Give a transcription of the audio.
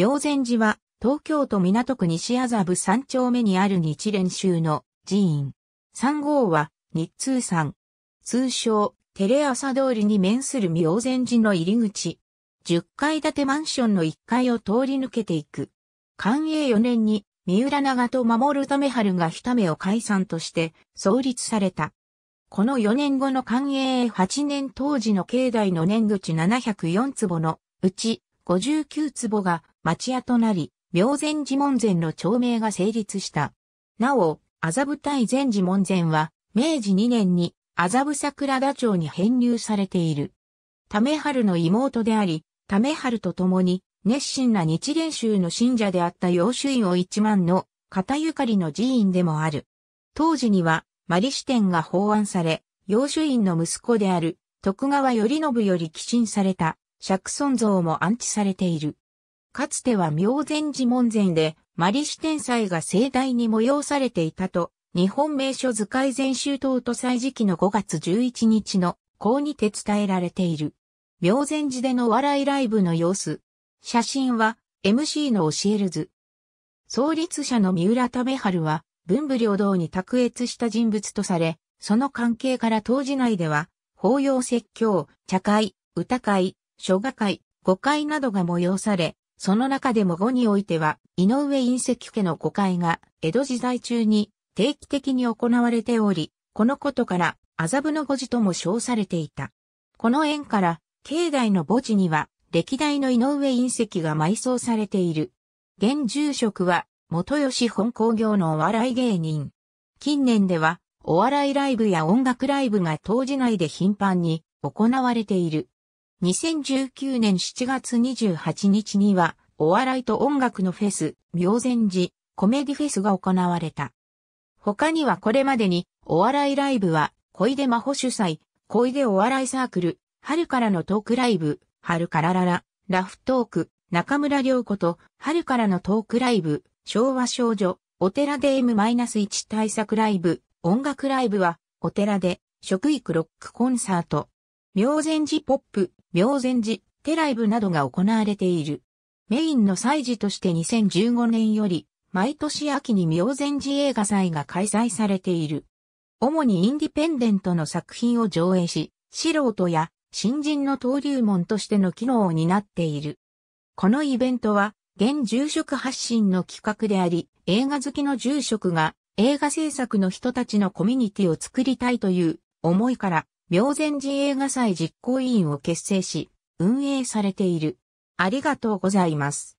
明禅寺は、東京都港区西麻布3丁目にある日蓮宗の寺院。3号は、日通山。通称、テレ朝通りに面する明禅寺の入り口。10階建てマンションの1階を通り抜けていく。寛永4年に、三浦長と守るため春が一目を解散として創立された。この4年後の寛永8年当時の境内の年口704坪のうち59坪が町屋となり、明前寺門前の町名が成立した。なお、麻布対前寺門前は、明治2年に麻布桜田町に編入されている。ため春の妹であり、ため春と共に熱心な日蓮宗の信者であった楊主院を一万の片ゆかりの寺院でもある。当時には、マリ支店が法案され、楊主院の息子である徳川頼信より寄進された釈尊像も安置されている。かつては明禅寺門前で、マリシ天祭が盛大に催されていたと、日本名所図解全集等と祭時期の5月11日の公にて伝えられている。明禅寺での笑いライブの様子。写真は MC の教える図。創立者の三浦為春は文武両道に卓越した人物とされ、その関係から当時内では、法要説教、茶会、歌会、書画会、誤解などが催され、その中でも後においては、井上隕石家の誤解が、江戸時代中に定期的に行われており、このことから、麻布の墓字とも称されていた。この縁から、境内の墓地には、歴代の井上隕石が埋葬されている。現住職は、元吉本興業のお笑い芸人。近年では、お笑いライブや音楽ライブが当時内で頻繁に行われている。2019年7月28日には、お笑いと音楽のフェス、明前寺、コメディフェスが行われた。他にはこれまでに、お笑いライブは、小出真帆主催、小出お笑いサークル、春からのトークライブ、春かららら、ラフトーク、中村良子と、春からのトークライブ、昭和少女、お寺で M-1 対策ライブ、音楽ライブは、お寺で、食育ロックコンサート、明前寺ポップ、明禅寺、テライブなどが行われている。メインの祭事として2015年より、毎年秋に明禅寺映画祭が開催されている。主にインディペンデントの作品を上映し、素人や新人の登竜門としての機能を担っている。このイベントは、現住職発信の企画であり、映画好きの住職が映画制作の人たちのコミュニティを作りたいという思いから明前寺映画祭実行委員を結成し、運営されている。ありがとうございます。